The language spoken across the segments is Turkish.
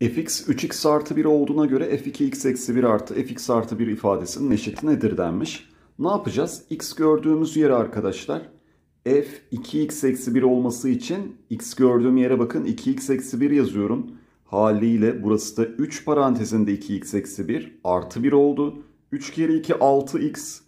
fx 3x artı 1 olduğuna göre f2 x eksi 1 artı fx artı 1 ifadesinin eşiti nedir denmiş. Ne yapacağız? x gördüğümüz yere arkadaşlar f 2x eksi 1 olması için x gördüğüm yere bakın 2x eksi 1 yazıyorum. Haliyle burası da 3 parantezinde 2x eksi 1 artı 1 oldu. 3 kere 2 6x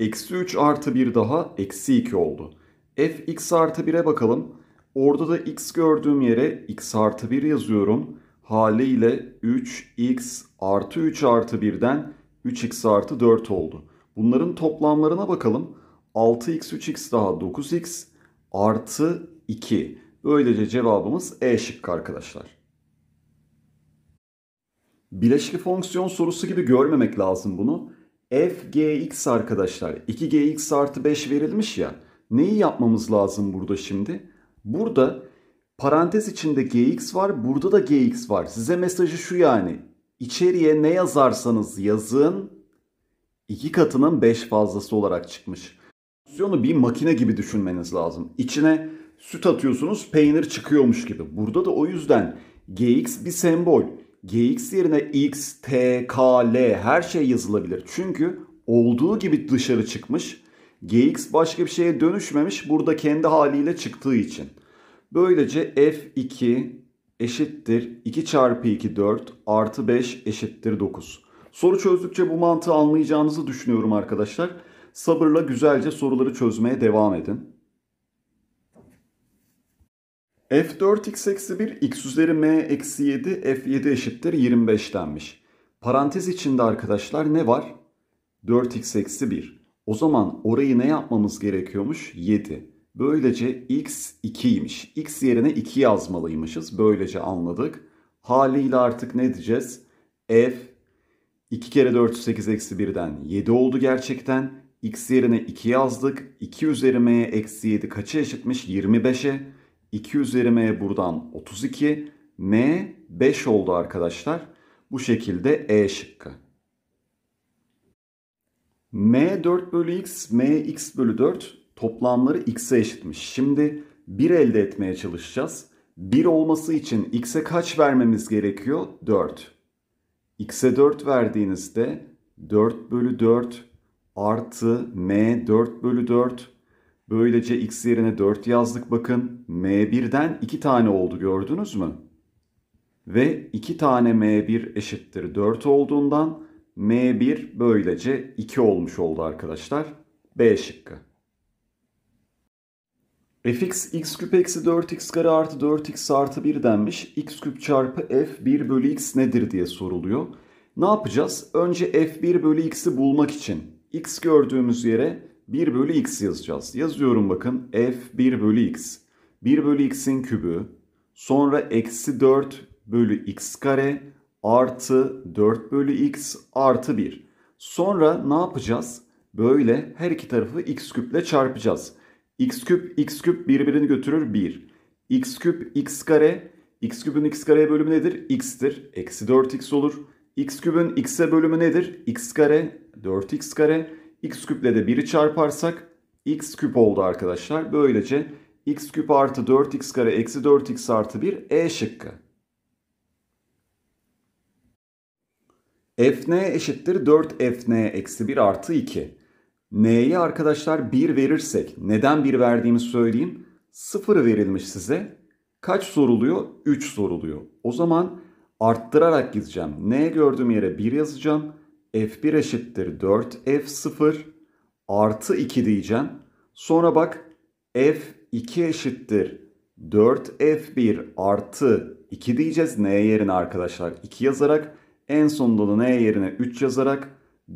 eksi 3 artı 1 daha eksi 2 oldu. f x artı 1'e bakalım. Orada da x gördüğüm yere x artı 1 yazıyorum haliyle 3x artı 3 artı 1'den 3x artı 4 oldu. Bunların toplamlarına bakalım. 6x 3x daha 9x artı 2. Böylece cevabımız E şıkkı arkadaşlar. Bileşki fonksiyon sorusu gibi görmemek lazım bunu. F gx arkadaşlar 2gx artı 5 verilmiş ya. Neyi yapmamız lazım burada şimdi? Burada Parantez içinde gx var. Burada da gx var. Size mesajı şu yani. İçeriye ne yazarsanız yazın iki katının 5 fazlası olarak çıkmış. Fonksiyonu bir makine gibi düşünmeniz lazım. İçine süt atıyorsunuz peynir çıkıyormuş gibi. Burada da o yüzden gx bir sembol. gx yerine x, t, k, l her şey yazılabilir. Çünkü olduğu gibi dışarı çıkmış. gx başka bir şeye dönüşmemiş burada kendi haliyle çıktığı için. Böylece f2 eşittir 2 çarpı 2 4 artı 5 eşittir 9. Soru çözdükçe bu mantığı anlayacağınızı düşünüyorum arkadaşlar. Sabırla güzelce soruları çözmeye devam edin. f4 x eksi 1 x üzeri m eksi 7 f7 eşittir 25 denmiş. Parantez içinde arkadaşlar ne var? 4x eksi 1. O zaman orayı ne yapmamız gerekiyormuş? 7. Böylece x 2'ymiş. x yerine 2 yazmalıymışız. Böylece anladık. Haliyle artık ne diyeceğiz? f 2 kere 4 8 eksi 1'den 7 oldu gerçekten. x yerine 2 yazdık. 2 üzeri m'ye eksi 7 kaça eşitmiş? 25'e. 2 üzeri m'ye buradan 32. m 5 oldu arkadaşlar. Bu şekilde e şıkkı. m 4 bölü x, m x bölü 4 toplamları x'e eşitmiş. Şimdi 1 elde etmeye çalışacağız. 1 olması için x'e kaç vermemiz gerekiyor? 4. x'e 4 verdiğinizde 4 bölü 4 artı m 4 bölü 4. Böylece x yerine 4 yazdık bakın. m1'den 2 tane oldu gördünüz mü? Ve 2 tane m1 eşittir 4 olduğundan m1 böylece 2 olmuş oldu arkadaşlar. B şıkkı fx x küp eksi 4x kare artı 4x artı 1 denmiş. x küp çarpı f 1 bölü x nedir diye soruluyor. Ne yapacağız? Önce f1 bölü x'i bulmak için x gördüğümüz yere 1 bölü x yazacağız. Yazıyorum bakın f1 bölü x. 1 bölü x'in kübü. Sonra eksi 4 bölü x kare artı 4 bölü x artı 1. Sonra ne yapacağız? Böyle her iki tarafı x küple çarpacağız x küp x küp birbirini götürür 1. x küp x kare x küpün x kare bölümü nedir? x'tir. Eksi 4x olur. x küpün x'e bölümü nedir? x kare 4x kare. x küple de 1'i çarparsak x küp oldu arkadaşlar. Böylece x küp artı 4x kare eksi 4x artı 1 e şıkkı. fn eşittir 4fn eksi 1 artı 2 n'ye arkadaşlar 1 verirsek neden 1 verdiğimi söyleyeyim. 0 verilmiş size. Kaç soruluyor? 3 soruluyor. O zaman arttırarak gideceğim. N gördüğüm yere 1 yazacağım. F1 eşittir 4 F0 artı 2 diyeceğim. Sonra bak F2 eşittir 4 F1 artı 2 diyeceğiz. N yerine arkadaşlar 2 yazarak en sonunda da N yerine 3 yazarak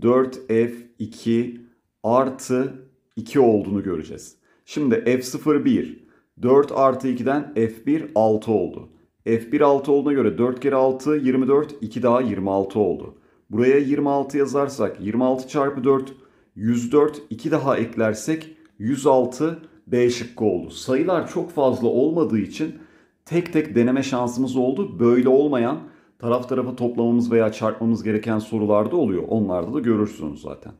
4 F2 artı 2 olduğunu göreceğiz. Şimdi f0 1. 4 artı 2'den f1 6 oldu. f1 6 olduğuna göre 4 kere 6 24 2 daha 26 oldu. Buraya 26 yazarsak 26 çarpı 4 104 2 daha eklersek 106 B şıkkı oldu. Sayılar çok fazla olmadığı için tek tek deneme şansımız oldu. Böyle olmayan taraf tarafa toplamamız veya çarpmamız gereken sorularda oluyor. Onlarda da görürsünüz zaten.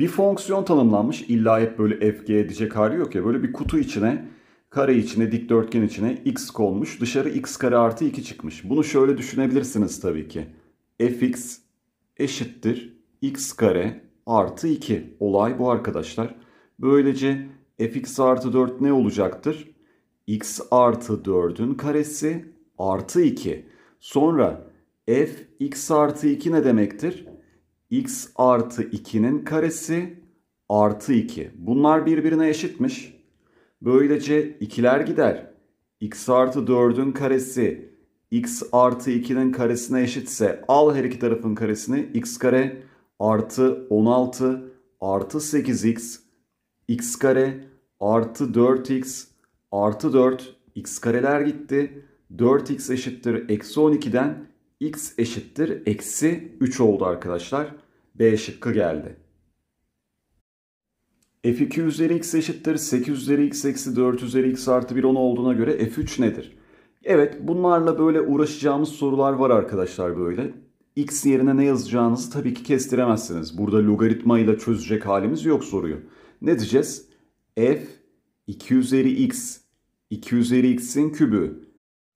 Bir fonksiyon tanımlanmış. İlla hep böyle fg edecek hali yok ya. Böyle bir kutu içine, kare içine, dikdörtgen içine x konmuş. Dışarı x kare artı 2 çıkmış. Bunu şöyle düşünebilirsiniz tabii ki. fx eşittir x kare artı 2. Olay bu arkadaşlar. Böylece fx artı 4 ne olacaktır? x artı 4'ün karesi artı 2. Sonra f x artı 2 ne demektir? x artı 2'nin karesi artı 2. Bunlar birbirine eşitmiş. Böylece ikiler gider. x artı 4'ün karesi x artı 2'nin karesine eşitse al her iki tarafın karesini x kare artı 16 artı 8x x kare artı 4x artı 4 x kareler gitti. 4x eşittir eksi 12'den x eşittir eksi 3 oldu arkadaşlar. B şıkkı geldi. f2 üzeri x eşittir 8 üzeri x eksi 4 üzeri x artı 1 10 olduğuna göre f3 nedir? Evet bunlarla böyle uğraşacağımız sorular var arkadaşlar böyle. X yerine ne yazacağınızı tabii ki kestiremezsiniz. Burada logaritma ile çözecek halimiz yok soruyu. Ne diyeceğiz? F 2 üzeri x. 2 üzeri x'in kübü.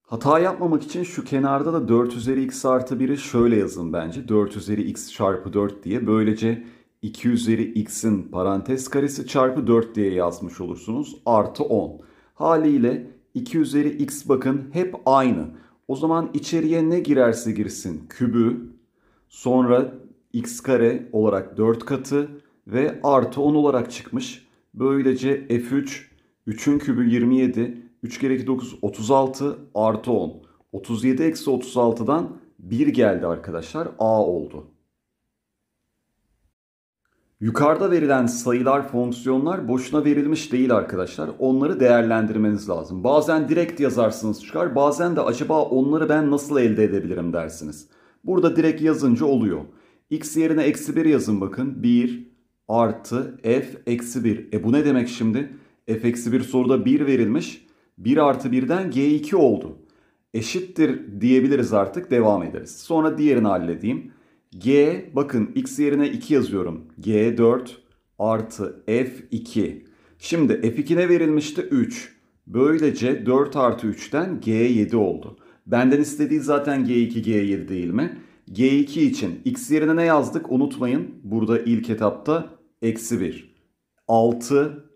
Hata yapmamak için şu kenarda da 4 üzeri x artı 1'i şöyle yazın bence. 4 üzeri x çarpı 4 diye. Böylece 2 üzeri x'in parantez karesi çarpı 4 diye yazmış olursunuz. Artı 10. Haliyle 2 üzeri x bakın hep aynı. O zaman içeriye ne girerse girsin kübü sonra x kare olarak 4 katı ve artı 10 olarak çıkmış. Böylece f3 3'ün kübü 27 3 kere 2 9 36 artı 10. 37 eksi 36'dan 1 geldi arkadaşlar. A oldu. Yukarıda verilen sayılar, fonksiyonlar boşuna verilmiş değil arkadaşlar. Onları değerlendirmeniz lazım. Bazen direkt yazarsınız çıkar. Bazen de acaba onları ben nasıl elde edebilirim dersiniz. Burada direkt yazınca oluyor. X yerine eksi 1 yazın bakın. 1 artı f eksi 1. E bu ne demek şimdi? f eksi 1 soruda 1 verilmiş. 1 artı 1'den G2 oldu. Eşittir diyebiliriz artık devam ederiz. Sonra diğerini halledeyim. G bakın x yerine 2 yazıyorum. G4 artı F2. Şimdi F2 ne verilmişti? 3. Böylece 4 artı 3'ten G7 oldu. Benden istediği zaten G2 G7 değil mi? G2 için x yerine ne yazdık? Unutmayın burada ilk etapta eksi 1. 6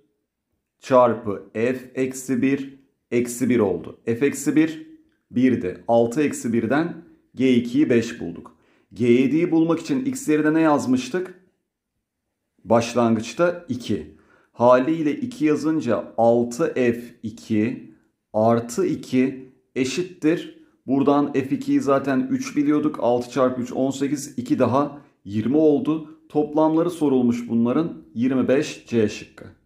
çarpı f eksi 1 eksi 1 oldu. f eksi 1 1'di. 6 eksi 1'den g2'yi 5 bulduk. g7'yi bulmak için x yerine ne yazmıştık? Başlangıçta 2. Haliyle 2 yazınca 6f2 artı 2 eşittir. Buradan f2'yi zaten 3 biliyorduk. 6 çarpı 3 18 2 daha 20 oldu. Toplamları sorulmuş bunların 25 C şıkkı.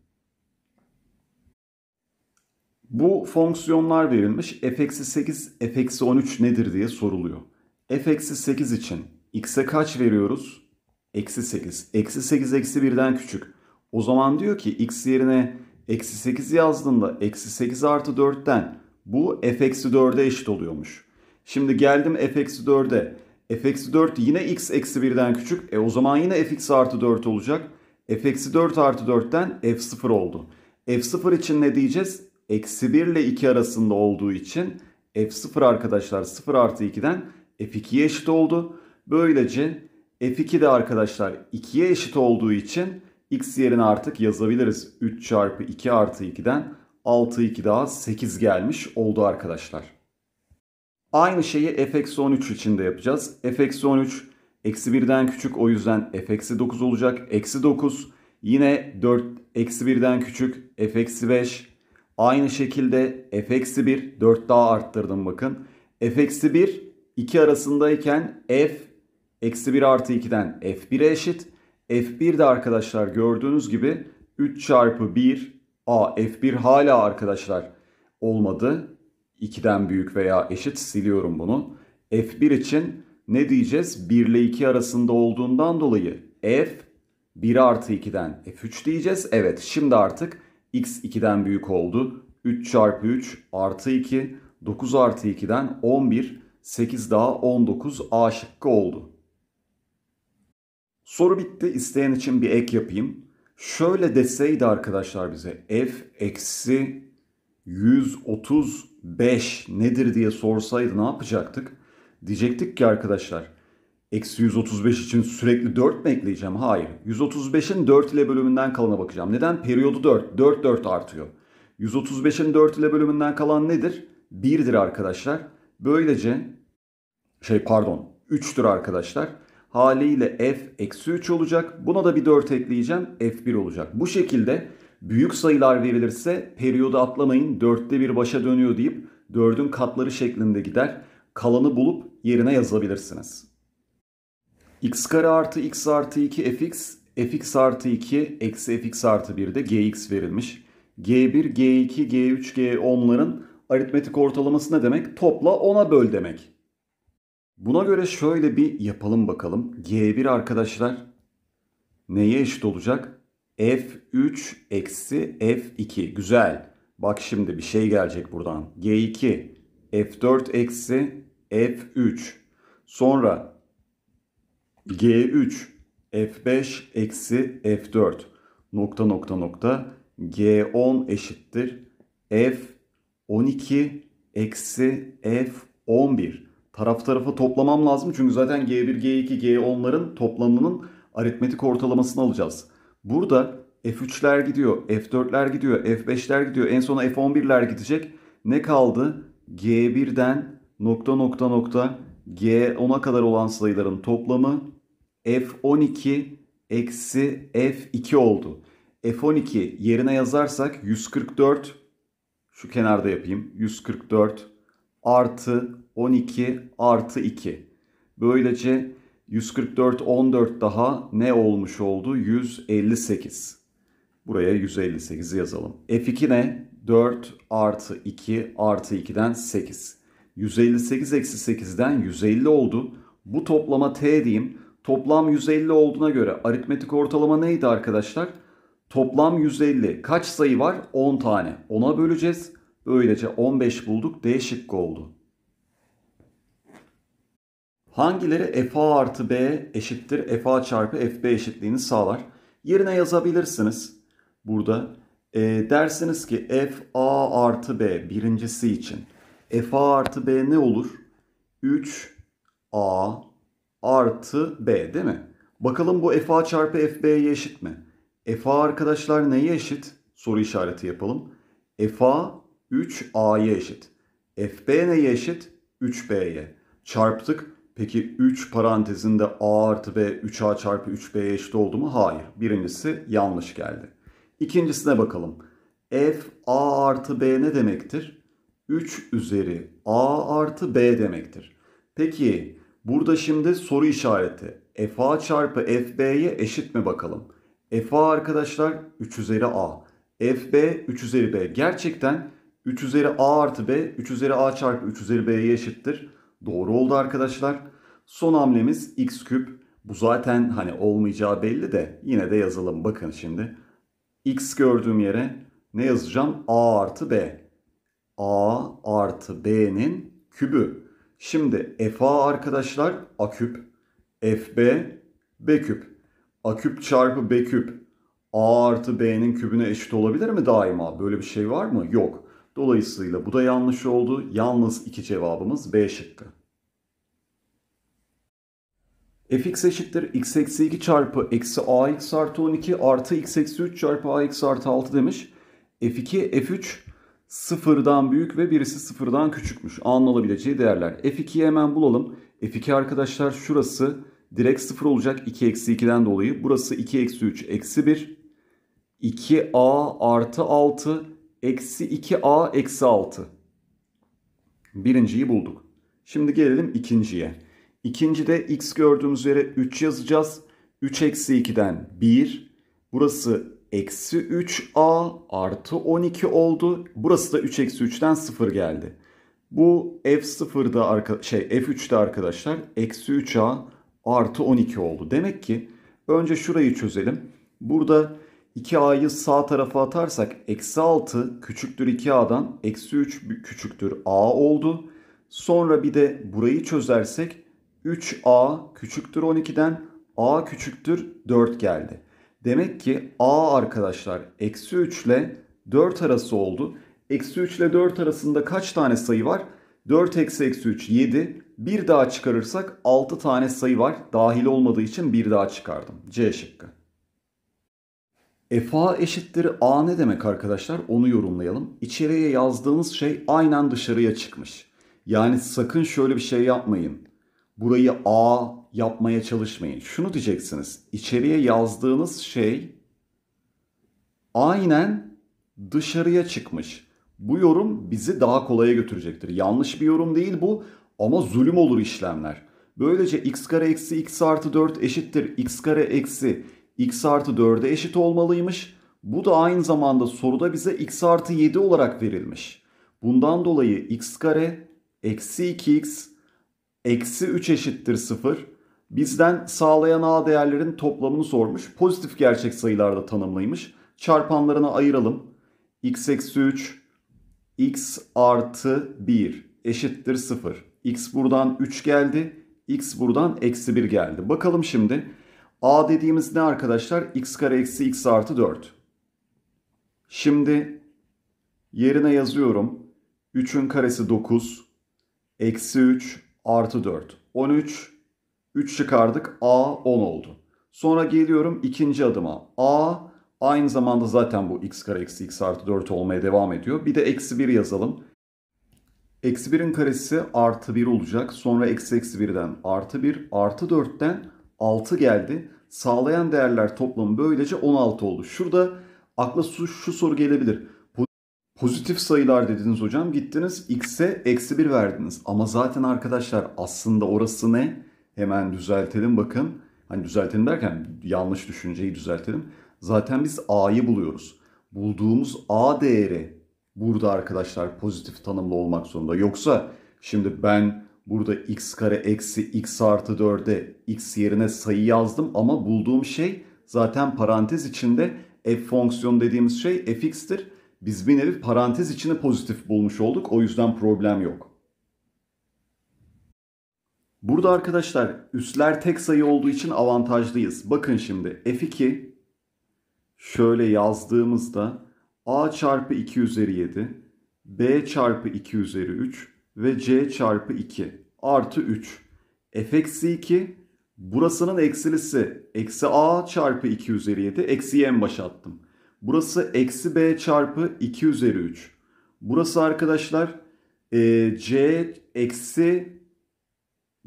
Bu fonksiyonlar verilmiş f-8, f-13 nedir diye soruluyor. f-8 için x'e kaç veriyoruz? Eksi 8. Eksi 8 eksi 1'den küçük. O zaman diyor ki x yerine eksi 8 yazdığında eksi 8 artı 4'ten bu f eksi 4'e eşit oluyormuş. Şimdi geldim f eksi 4'e. f eksi 4 yine x eksi 1'den küçük. E o zaman yine f x artı 4 olacak. f eksi 4 artı 4'ten f 0 oldu. f 0 için ne diyeceğiz? eksi 1 ile 2 arasında olduğu için f0 arkadaşlar 0 artı 2'den f2'ye eşit oldu. Böylece f2 de arkadaşlar 2'ye eşit olduğu için x yerine artık yazabiliriz. 3 çarpı 2 artı 2'den 6 2 daha 8 gelmiş oldu arkadaşlar. Aynı şeyi f-13 için de yapacağız. f-13 eksi 1'den küçük o yüzden f-9 olacak. Eksi 9 yine 4 eksi 1'den küçük f-5 Aynı şekilde f-1 4 daha arttırdım bakın. f-1 2 arasındayken f eksi 1 artı 2'den f1'e eşit. f1 de arkadaşlar gördüğünüz gibi 3 çarpı 1 a f1 hala arkadaşlar olmadı. 2'den büyük veya eşit siliyorum bunu. f1 için ne diyeceğiz? 1 ile 2 arasında olduğundan dolayı f 1 artı 2'den f3 diyeceğiz. Evet şimdi artık x 2'den büyük oldu. 3 çarpı 3 artı 2. 9 artı 2'den 11. 8 daha 19 A şıkkı oldu. Soru bitti. İsteyen için bir ek yapayım. Şöyle deseydi arkadaşlar bize f eksi 135 nedir diye sorsaydı ne yapacaktık? Diyecektik ki arkadaşlar eksi 135 için sürekli 4 mi ekleyeceğim? Hayır. 135'in 4 ile bölümünden kalana bakacağım. Neden? Periyodu 4. 4 4 artıyor. 135'in 4 ile bölümünden kalan nedir? 1'dir arkadaşlar. Böylece şey pardon 3'tür arkadaşlar. Haliyle f eksi 3 olacak. Buna da bir 4 ekleyeceğim. f1 olacak. Bu şekilde büyük sayılar verilirse periyodu atlamayın. 4'te bir başa dönüyor deyip 4'ün katları şeklinde gider. Kalanı bulup yerine yazabilirsiniz x kare artı x artı 2 fx, fx artı 2 eksi fx artı 1 de gx verilmiş. g1, g2, g3, g10'ların aritmetik ortalaması ne demek? Topla 10'a böl demek. Buna göre şöyle bir yapalım bakalım. g1 arkadaşlar neye eşit olacak? f3 eksi f2. Güzel. Bak şimdi bir şey gelecek buradan. g2 f4 eksi f3. Sonra G3 F5 eksi F4 nokta nokta nokta G10 eşittir F12 eksi F11 taraf tarafı toplamam lazım. Çünkü zaten G1, G2, G10'ların toplamının aritmetik ortalamasını alacağız. Burada F3'ler gidiyor, F4'ler gidiyor, F5'ler gidiyor. En sona F11'ler gidecek. Ne kaldı? G1'den nokta nokta nokta G10'a kadar olan sayıların toplamı F12 eksi F2 oldu. F12 yerine yazarsak 144 şu kenarda yapayım. 144 artı 12 artı 2. Böylece 144 14 daha ne olmuş oldu? 158. Buraya 158'i yazalım. F2 ne? 4 artı 2 artı 2'den 8. 158 eksi 8'den 150 oldu. Bu toplama T diyeyim. Toplam 150 olduğuna göre aritmetik ortalama neydi arkadaşlar? Toplam 150. Kaç sayı var? 10 tane. Ona böleceğiz. Böylece 15 bulduk. D şıkkı oldu. Hangileri FA artı B eşittir FA çarpı FB eşitliğini sağlar? Yerine yazabilirsiniz. Burada e, dersiniz ki FA artı B birincisi için. FA artı B ne olur? 3A artı b değil mi? Bakalım bu fa çarpı fb'ye eşit mi? fa arkadaşlar neye eşit? Soru işareti yapalım. fa 3a'ya eşit. fb neye eşit? 3b'ye. Çarptık. Peki 3 parantezinde a artı b 3a çarpı 3b'ye eşit oldu mu? Hayır. Birincisi yanlış geldi. İkincisine bakalım. f a artı b ne demektir? 3 üzeri a artı b demektir. Peki Burada şimdi soru işareti. FA çarpı FB'ye eşit mi bakalım? FA arkadaşlar 3 üzeri A. FB 3 üzeri B. Gerçekten 3 üzeri A artı B 3 üzeri A çarpı 3 üzeri B'ye eşittir. Doğru oldu arkadaşlar. Son hamlemiz X küp. Bu zaten hani olmayacağı belli de yine de yazalım. Bakın şimdi. X gördüğüm yere ne yazacağım? A artı B. A artı B'nin kübü. Şimdi FA arkadaşlar A küp, FB B küp. A küp çarpı B küp A artı B'nin kübüne eşit olabilir mi daima? Böyle bir şey var mı? Yok. Dolayısıyla bu da yanlış oldu. Yalnız iki cevabımız B şıkkı. fx eşittir x eksi 2 çarpı eksi ax artı 12 artı x eksi 3 çarpı ax artı 6 demiş. f2, f3 sıfırdan büyük ve birisi sıfırdan küçükmüş. A'nın değerler. F2'yi hemen bulalım. F2 arkadaşlar şurası direkt sıfır olacak 2 eksi 2'den dolayı. Burası 2 eksi 3 eksi 1. 2A artı 6 eksi 2A eksi 6. Birinciyi bulduk. Şimdi gelelim ikinciye. İkincide x gördüğümüz yere 3 yazacağız. 3 eksi 2'den 1. Burası eksi 3a artı 12 oldu. Burası da 3 eksi 3'ten 0 geldi. Bu f0'da arka, şey f 3'de arkadaşlar eksi 3a artı 12 oldu. Demek ki önce şurayı çözelim. Burada 2a'yı sağ tarafa atarsak eksi 6 küçüktür 2a'dan eksi 3 küçüktür a oldu. Sonra bir de burayı çözersek 3a küçüktür 12'den a küçüktür 4 geldi. Demek ki A arkadaşlar eksi 3 ile 4 arası oldu. Eksi 3 ile 4 arasında kaç tane sayı var? 4 eksi eksi 3 7. Bir daha çıkarırsak 6 tane sayı var. Dahil olmadığı için bir daha çıkardım. C şıkkı. E, FA eşittir A ne demek arkadaşlar onu yorumlayalım. İçeriye yazdığımız şey aynen dışarıya çıkmış. Yani sakın şöyle bir şey yapmayın. Burayı A, yapmaya çalışmayın. Şunu diyeceksiniz. İçeriye yazdığınız şey aynen dışarıya çıkmış. Bu yorum bizi daha kolaya götürecektir. Yanlış bir yorum değil bu ama zulüm olur işlemler. Böylece x kare eksi x artı 4 eşittir. x kare eksi x artı 4'e eşit olmalıymış. Bu da aynı zamanda soruda bize x artı 7 olarak verilmiş. Bundan dolayı x kare eksi 2x eksi 3 eşittir 0 Bizden sağlayan A değerlerin toplamını sormuş. Pozitif gerçek sayılarda tanımlaymış. Çarpanlarına ayıralım. x eksi 3, x artı 1 eşittir 0. x buradan 3 geldi, x buradan eksi 1 geldi. Bakalım şimdi a dediğimiz ne arkadaşlar? x kare eksi x artı 4. Şimdi yerine yazıyorum. 3'ün karesi 9, eksi 3 artı 4. 13 3 çıkardık. A 10 oldu. Sonra geliyorum ikinci adıma. A aynı zamanda zaten bu x kare eksi x artı 4 olmaya devam ediyor. Bir de eksi 1 yazalım. Eksi 1'in karesi artı 1 olacak. Sonra eksi eksi 1'den artı 1 artı 4'ten 6 geldi. Sağlayan değerler toplamı böylece 16 oldu. Şurada akla şu, şu soru gelebilir. Pozitif sayılar dediniz hocam. Gittiniz x'e eksi 1 verdiniz. Ama zaten arkadaşlar aslında orası ne? hemen düzeltelim bakın. Hani düzeltelim derken yanlış düşünceyi düzeltelim. Zaten biz A'yı buluyoruz. Bulduğumuz A değeri burada arkadaşlar pozitif tanımlı olmak zorunda. Yoksa şimdi ben burada x kare eksi x artı 4'e x yerine sayı yazdım ama bulduğum şey zaten parantez içinde f fonksiyon dediğimiz şey fx'tir. Biz bir nevi parantez içine pozitif bulmuş olduk. O yüzden problem yok. Burada arkadaşlar üsler tek sayı olduğu için avantajlıyız. Bakın şimdi F2 şöyle yazdığımızda A çarpı 2 üzeri 7, B çarpı 2 üzeri 3 ve C çarpı 2 artı 3. F eksi 2 burasının eksilisi. Eksi A çarpı 2 üzeri 7 eksiyi en başa attım. Burası eksi B çarpı 2 üzeri 3. Burası arkadaşlar e, C eksi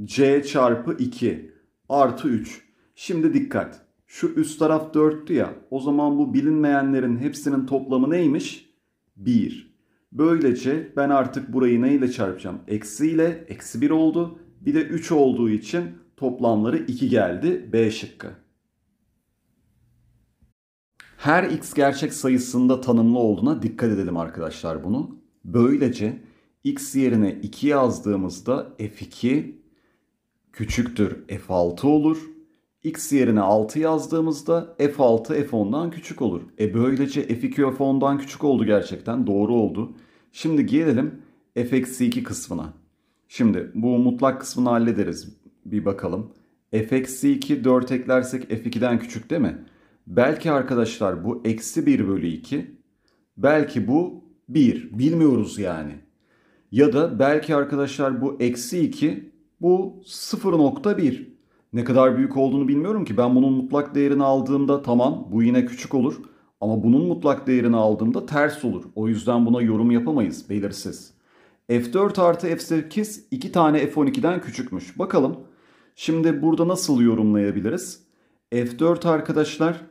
C çarpı 2 artı 3. Şimdi dikkat. Şu üst taraf 4'tü ya. O zaman bu bilinmeyenlerin hepsinin toplamı neymiş? 1. Böylece ben artık burayı neyle çarpacağım? Eksi ile eksi 1 oldu. Bir de 3 olduğu için toplamları 2 geldi. B şıkkı. Her x gerçek sayısında tanımlı olduğuna dikkat edelim arkadaşlar bunu. Böylece x yerine 2 yazdığımızda f2 küçüktür f6 olur. X yerine 6 yazdığımızda f6 f10'dan küçük olur. E böylece f2 f10'dan küçük oldu gerçekten doğru oldu. Şimdi gelelim f-2 kısmına. Şimdi bu mutlak kısmını hallederiz bir bakalım. f-2 4 eklersek f2'den küçük değil mi? Belki arkadaşlar bu eksi 1 bölü 2. Belki bu 1. Bilmiyoruz yani. Ya da belki arkadaşlar bu eksi 2 bu 0.1. Ne kadar büyük olduğunu bilmiyorum ki. Ben bunun mutlak değerini aldığımda tamam bu yine küçük olur. Ama bunun mutlak değerini aldığımda ters olur. O yüzden buna yorum yapamayız belirsiz. F4 artı F8 iki tane F12'den küçükmüş. Bakalım şimdi burada nasıl yorumlayabiliriz? F4 arkadaşlar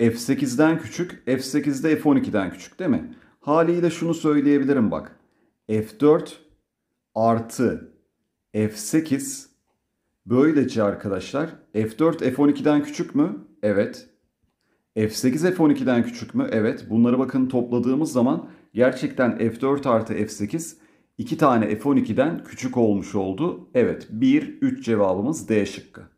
F8'den küçük, F8 de F12'den küçük değil mi? Haliyle şunu söyleyebilirim bak. F4 artı F8 böylece arkadaşlar F4 F12'den küçük mü? Evet. F8 F12'den küçük mü? Evet. Bunları bakın topladığımız zaman gerçekten F4 artı F8 2 tane F12'den küçük olmuş oldu. Evet 1 3 cevabımız D şıkkı.